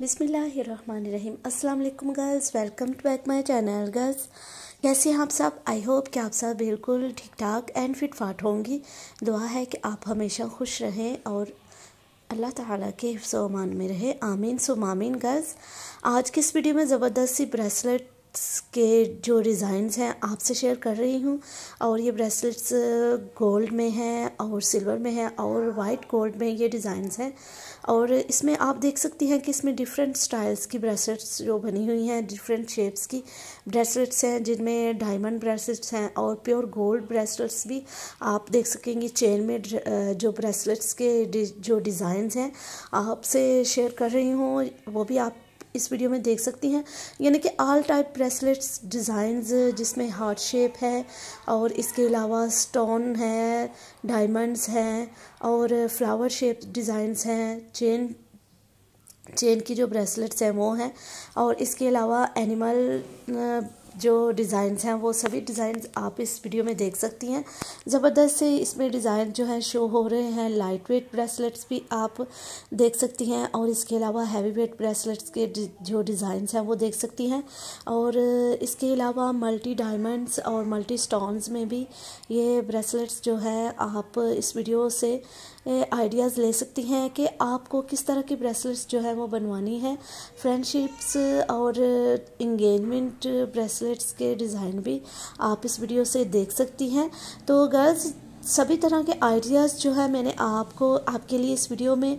बिसमीम अल्लाम girls welcome to back my channel girls कैसे हैं आप सब आई होप कि आप सब बिल्कुल ठीक ठाक एंड फिट फाट होंगी दुआ है कि आप हमेशा खुश रहें और अल्लाह ताला के हिफ्स अमान में रहें आमीन सुमामीन गर्ल्स आज की इस वीडियो में ज़बरदस्त सी ब्रेसलेट के जो डिज़ाइंस हैं आपसे शेयर कर रही हूँ और ये ब्रेसलेट्स गोल्ड में हैं और सिल्वर में हैं और वाइट गोल्ड में ये डिज़ाइंस हैं और इसमें आप देख सकती हैं कि इसमें डिफरेंट स्टाइल्स की ब्रेसलेट्स जो बनी हुई हैं डिफरेंट शेप्स की ब्रेसलेट्स हैं जिनमें डायमंड ब्रेसलेट्स हैं और प्योर गोल्ड ब्रेसलेट्स भी आप देख सकेंगे चेन में जो ब्रेसलेट्स के जो डिज़ाइंस हैं आपसे शेयर कर रही हूँ वो भी आप इस वीडियो में देख सकती हैं यानी कि आल टाइप ब्रेसलेट्स डिज़ाइंस जिसमें हार्ट शेप है और इसके अलावा स्टोन है डायमंड्स हैं और फ्लावर शेप डिज़ाइंस हैं चेन चेन की जो ब्रेसलेट्स हैं वो हैं और इसके अलावा एनिमल जो डिज़ाइंस हैं वो सभी डिज़ाइंस आप इस वीडियो में देख सकती हैं ज़बरदस्त से इसमें डिज़ाइन जो है शो हो रहे हैं लाइट वेट ब्रेसलेट्स भी आप देख सकती हैं और इसके अलावा हैवी वेट ब्रेसलेट्स के जो डिज़ाइंस हैं वो देख सकती हैं और इसके अलावा मल्टी डायमंड्स और मल्टी स्टोन्स में भी ये ब्रेसलेट्स जो है आप इस वीडियो से आइडियाज़ ले सकती हैं कि आपको किस तरह की ब्रेसलेट्स जो है वो बनवानी है फ्रेंडशिप्स और इंगेजमेंट ब्रेसलेट ब्रेसलेट्स के डिज़ाइन भी आप इस वीडियो से देख सकती हैं तो गर्ल्स सभी तरह के आइडियाज़ जो है मैंने आपको आपके लिए इस वीडियो में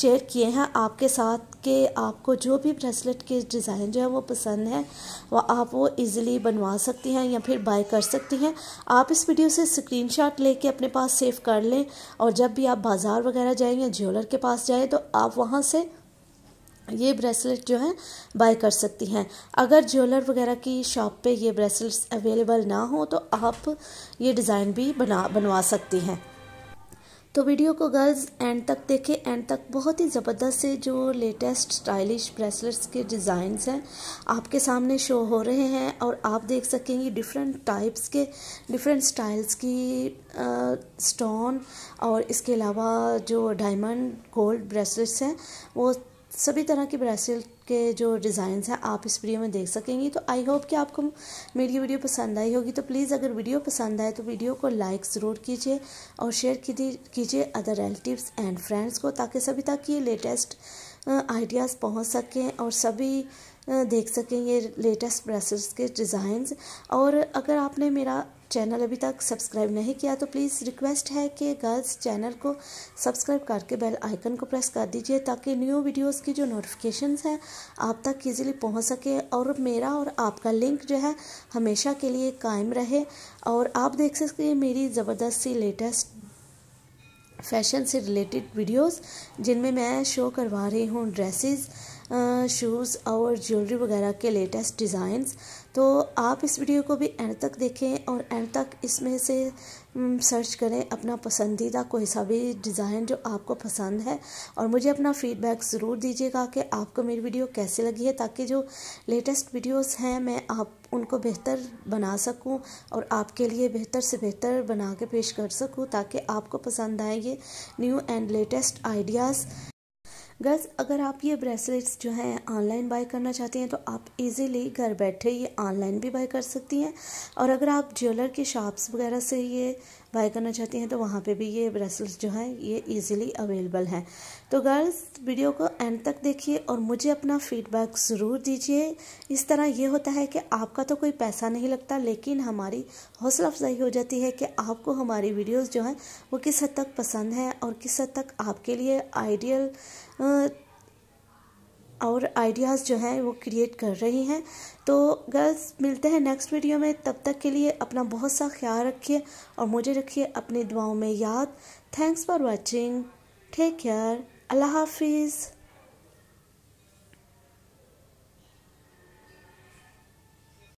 शेयर किए हैं आपके साथ के आपको जो भी ब्रेसलेट के डिज़ाइन जो है वो पसंद है वह आप वो इजीली बनवा सकती हैं या फिर बाय कर सकती हैं आप इस वीडियो से स्क्रीनशॉट लेके अपने पास सेव कर लें और जब भी आप बाज़ार वगैरह जाएँ या ज्वेलर के पास जाएँ तो आप वहाँ से ये ब्रेसलेट जो है बाय कर सकती हैं अगर ज्वेलर वगैरह की शॉप पे ये ब्रेसलेट्स अवेलेबल ना हो तो आप ये डिज़ाइन भी बना बनवा सकती हैं तो वीडियो को गर्ल्स एंड तक देखें एंड तक बहुत ही ज़बरदस्त से जो लेटेस्ट स्टाइलिश ब्रेसलेट्स के डिज़ाइंस हैं आपके सामने शो हो रहे हैं और आप देख सकेंगे डिफरेंट टाइप्स के डिफरेंट स्टाइल्स की स्टोन और इसके अलावा जो डायमंड गोल्ड ब्रेसलेट्स हैं वो सभी तरह के ब्रेसलेट के जो डिज़ाइंस हैं आप इस वीडियो में देख सकेंगी तो आई होप कि आपको मेरी वीडियो पसंद आई होगी तो प्लीज़ अगर वीडियो पसंद आए तो वीडियो को लाइक ज़रूर कीजिए और शेयर कीजिए अदर रिलेटिव्स एंड फ्रेंड्स को ताकि सभी तक ये लेटेस्ट आइडियाज़ पहुंच सकें और सभी देख सकें ये लेटेस्ट ब्रेसलेट्स के डिज़ाइंस और अगर आपने मेरा चैनल अभी तक सब्सक्राइब नहीं किया तो प्लीज़ रिक्वेस्ट है कि गर्ल्स चैनल को सब्सक्राइब करके बेल आइकन को प्रेस कर दीजिए ताकि न्यू वीडियोस की जो नोटिफिकेशंस हैं आप तक इजीली पहुंच सके और मेरा और आपका लिंक जो है हमेशा के लिए कायम रहे और आप देख सकते मेरी ज़बरदस्त सी लेटेस्ट फैशन से रिलेटेड वीडियोज़ जिनमें मैं शो करवा रही हूँ ड्रेसिज़ शूज़ और ज्वेलरी वगैरह के लेटेस्ट डिज़ाइंस तो आप इस वीडियो को भी एंड तक देखें और एंड तक इसमें से सर्च हम्म, करें अपना पसंदीदा कोई सा भी डिज़ाइन जो आपको पसंद है और मुझे अपना फ़ीडबैक ज़रूर दीजिएगा कि आपको मेरी वीडियो कैसी लगी है ताकि जो लेटेस्ट वीडियोस हैं मैं आप उनको बेहतर बना सकूं और आपके लिए बेहतर से बेहतर बना के पेश कर सकूं ताकि आपको पसंद आए ये new and latest ideas girls अगर आप ये ब्रेसलेट्स जो हैं ऑनलाइन बाय करना चाहते हैं तो आप इजीली घर बैठे ये ऑनलाइन भी बाय कर सकती हैं और अगर आप ज्वेलर के शॉप्स वगैरह से ये बाय करना चाहती हैं तो वहाँ पे भी ये ब्रेसलेट्स जो हैं ये इजीली अवेलेबल हैं तो गर्ल्स वीडियो को एंड तक देखिए और मुझे अपना फीडबैक ज़रूर दीजिए इस तरह ये होता है कि आपका तो कोई पैसा नहीं लगता लेकिन हमारी हौसला अफजाई हो जाती है कि आपको हमारी वीडियोज़ जो हैं वो किस हद तक पसंद हैं और किस हद तक आपके लिए आइडियल और आइडियाज़ जो हैं वो क्रिएट कर रही हैं तो गर्ल्स मिलते हैं नेक्स्ट वीडियो में तब तक के लिए अपना बहुत सा ख्याल रखिए और मुझे रखिए अपनी दुआओं में याद thanks for watching take care अल्लाह हाफिज़